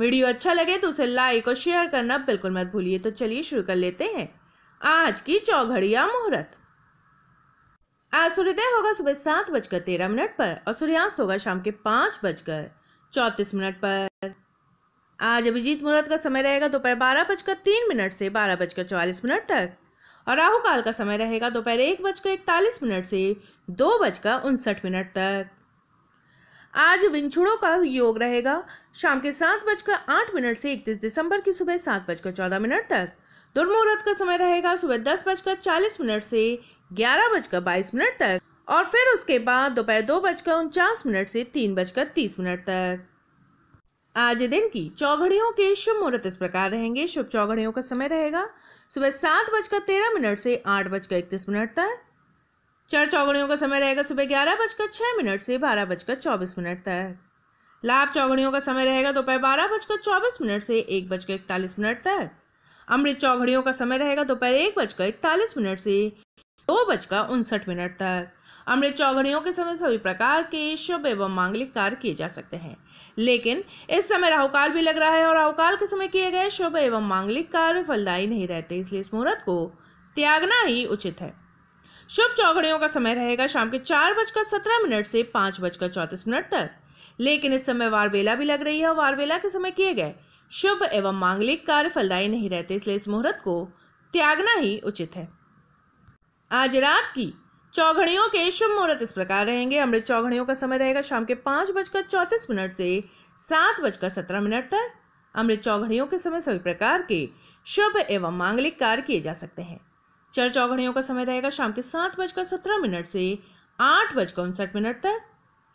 video अच्छा लगे तो उसे लाइक और शेयर करना बिल्कुल मत भूलिए तो चलिए शुरू कर लेते हैं आज की चौघड़िया मुहूर्त आज सूर्योदय होगा सुबह सात बजकर तेरह मिनट पर और सूर्यास्त होगा शाम के पाँच बजकर चौंतीस मिनट पर आज अभिजीत मुहूर्त का समय रहेगा दोपहर बारह बजकर तीन मिनट से बारह बजकर चौवालीस मिनट तक और राहु काल का समय रहेगा दोपहर एक बजकर इकतालीस मिनट से दो बजकर उनसठ मिनट तक आज विंछुड़ों का योग रहेगा शाम के सात बजकर आठ मिनट से इकतीस दिसंबर की सुबह सात बजकर चौदह मिनट तक दुर्मुहूर्त का समय रहेगा सुबह दस बजकर चालीस मिनट से ग्यारह बजकर बाईस मिनट तक और फिर उसके बाद दोपहर दो बजकर उनचास मिनट से तीन बजकर तीस मिनट तक आज दिन की चौघड़ियों के शुभ मुहूर्त इस प्रकार रहेंगे शुभ चौघड़ियों का समय रहेगा सुबह सात बजकर तेरह मिनट से आठ बजकर इकतीस मिनट तक चर चौगड़ियों का समय रहेगा सुबह ग्यारह बजकर छः मिनट से बारह बजकर चौबीस मिनट तक लाभ चौगड़ियों का समय रहेगा दोपहर बारह बजकर चौबीस मिनट से एक बजकर इकतालीस मिनट तक अमृत चौघड़ियों का समय रहेगा दोपहर एक बजकर इकतालीस मिनट से दो बजकर उनसठ मिनट तक अमृत चौघड़ियों के समय सभी प्रकार के शुभ एवं मांगलिक कार्य किए जा सकते हैं लेकिन इस समय राहुकाल भी लग रहा है और राहुकाल के समय किए गए शुभ एवं मांगलिक कार्य फलदायी नहीं रहते इसलिए इस मुहूर्त को त्यागना ही उचित है शुभ चौघड़ियों का समय रहेगा शाम के चार बजकर सत्रह मिनट से पांच बजकर चौतीस मिनट तक लेकिन इस समय वारबेला भी लग रही है वारवेला के समय किए गए शुभ एवं मांगलिक कार्य फलदायी नहीं रहते इसलिए इस मुहूर्त को त्यागना ही उचित है आज रात की चौघड़ियों के शुभ मुहूर्त इस प्रकार रहेंगे अमृत चौघड़ियों का समय रहेगा शाम के पांच बजकर चौंतीस मिनट से सात बजकर सत्रह मिनट तक अमृत चौघड़ियों के समय सभी प्रकार के शुभ एवं मांगलिक कार्य किए जा सकते हैं चर चौघड़ियों का समय रहेगा शाम के सात बजकर सत्रह मिनट से आठ बजकर उनसठ मिनट तक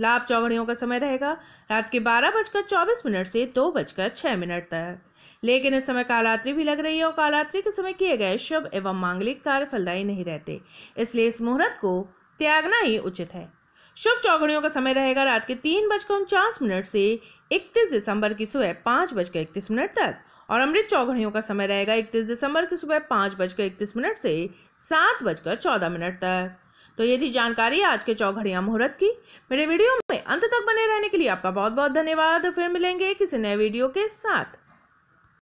लाभ चौघड़ियों का समय रहेगा रात के बारह बजकर चौबीस मिनट से दो बजकर छः मिनट तक लेकिन इस समय कालरात्रि भी लग रही है और कालरात्रि के समय किए गए शुभ एवं मांगलिक कार्य फलदायी नहीं रहते इसलिए इस मुहूर्त को त्यागना ही उचित है शुभ चौघड़ियों का समय रहेगा रात के तीन बजकर उनचास मिनट से इकतीस दिसंबर की सुबह पाँच बजकर इकतीस मिनट तक और अमृत चौघड़ियों का समय रहेगा इकतीस दिसंबर की सुबह पाँच बजकर इकतीस मिनट से सात बजकर चौदह मिनट तक तो ये थी जानकारी आज के चौघड़िया मुहूर्त की मेरे वीडियो में अंत तक बने रहने के लिए आपका बहुत बहुत धन्यवाद फिर मिलेंगे किसी नए वीडियो के साथ